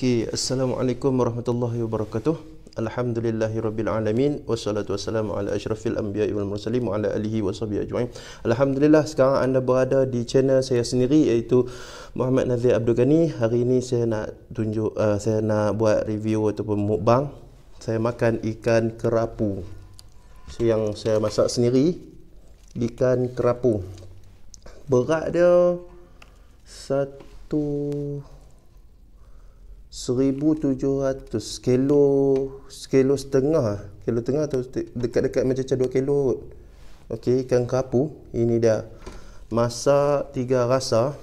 Okay, Assalamualaikum warahmatullahi wabarakatuh Alhamdulillahi Rabbil Alamin Wassalatu wassalamu ala ashrafil anbiya wal mursalin Wa ala alihi wa sahbihi ajwain Alhamdulillah sekarang anda berada di channel saya sendiri Iaitu Muhammad Nazir Abdul Ghani Hari ini saya nak tunjuk uh, Saya nak buat review ataupun mukbang Saya makan ikan kerapu so, Yang saya masak sendiri Ikan kerapu Berat dia Satu Seribu tujuh ratus kilo kilo setengah kilo setengah atau dekat-dekat macam dua kilo okey ikan kapu ini dia masa tiga rasa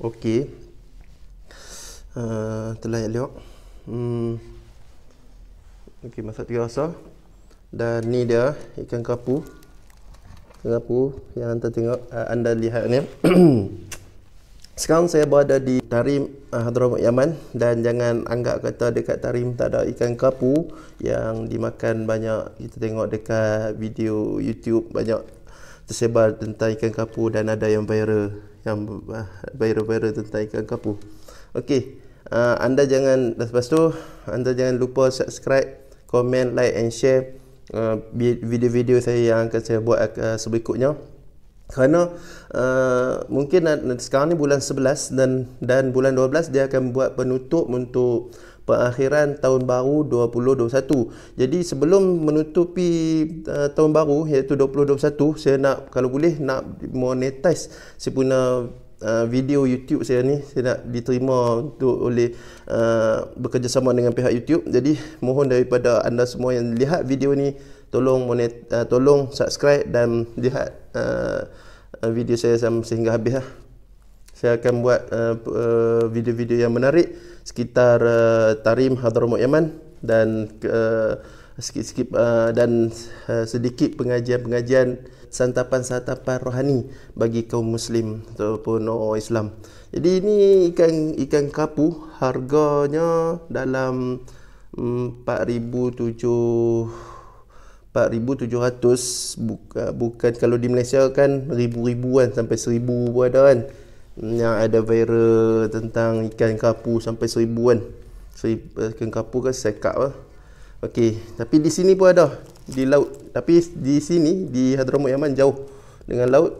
okey uh, telah ya lewat hmm. okey masa tiga rasa dan ni dia ikan kapu kapu yang anda tengok uh, anda lihat ni Sekarang saya berada di Tarim uh, eh, Hadramut Yaman dan jangan anggap kata dekat Tarim tak ada ikan kapu yang dimakan banyak kita tengok dekat video YouTube banyak tersebar tentang ikan kapu dan ada yang viral yang uh, viral-viral tentang ikan kapu. Okey, uh, anda jangan lepas tu anda jangan lupa subscribe, komen, like and share uh, video-video saya yang akan saya buat uh, sebelum kerana uh, mungkin uh, sekarang ni bulan 11 dan dan bulan 12 dia akan buat penutup untuk pengakhiran tahun baru 2021. Jadi sebelum menutupi uh, tahun baru iaitu 2021, saya nak kalau boleh nak monetize saya punya uh, video YouTube saya ni saya nak diterima untuk oleh uh, bekerjasama dengan pihak YouTube. Jadi mohon daripada anda semua yang lihat video ni tolong monet, uh, tolong subscribe dan lihat uh, video saya sampai sehingga habis lah. Saya akan buat video-video uh, yang menarik sekitar uh, Tarim Hadramaut Yaman dan uh, sikit-sikit uh, dan uh, sedikit pengajian-pengajian santapan-santapan rohani bagi kaum muslim ataupun orang Islam. Jadi ini ikan ikan kapu harganya dalam 4700 mm, 4,700 buka, eh, bukan kalau di Malaysia kan ribu-ribuan sampai seribu pun ada kan hmm, yang ada viral tentang ikan kapu sampai seribuan seribu, eh, ikan kapu kan sekap lah ok tapi di sini pun ada di laut tapi di sini di Hadramut Yaman jauh dengan laut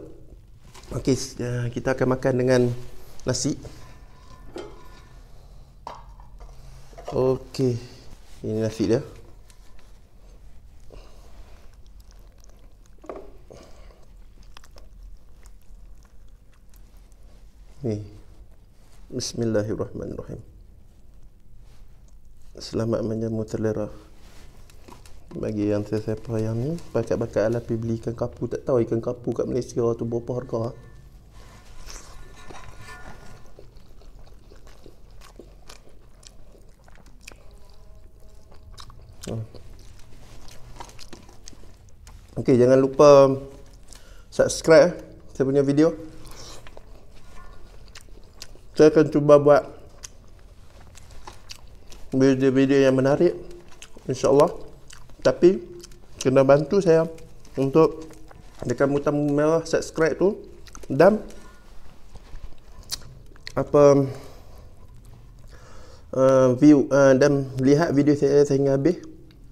ok ya, kita akan makan dengan nasi ok ini nasi dia Bismillahirrahmanirrahim Selamat menjamu telera Bagi yang tersepa yang ni Pakat-pakat ala pergi beli ikan kapu Tak tahu ikan kapu kat Malaysia tu berapa harga hmm. Okay, jangan lupa subscribe eh, saya punya video saya akan cuba buat video-video yang menarik insyaallah tapi kena bantu saya untuk dekat butang merah subscribe tu dan apa uh, view uh, dan lihat video saya sehingga habis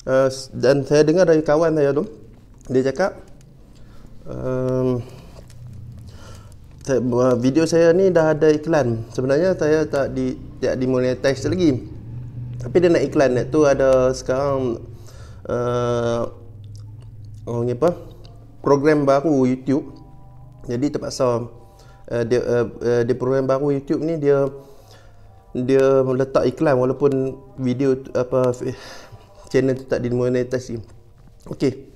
uh, dan saya dengar dari kawan saya tu dia cakap Uh, video saya ni dah ada iklan sebenarnya saya tak di tak dimonetize lagi tapi dia nak iklan net tu ada sekarang uh, orang apa program baru YouTube jadi terpaksa uh, dia uh, uh dia program baru YouTube ni dia dia letak iklan walaupun video tu, apa channel tu tak dimonetize okey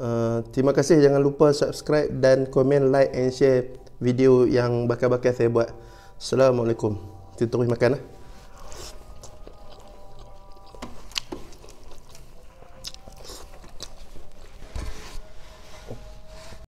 uh, terima kasih jangan lupa subscribe dan komen like and share video yang bakal-bakal saya buat. Assalamualaikum. Kita terus makan lah.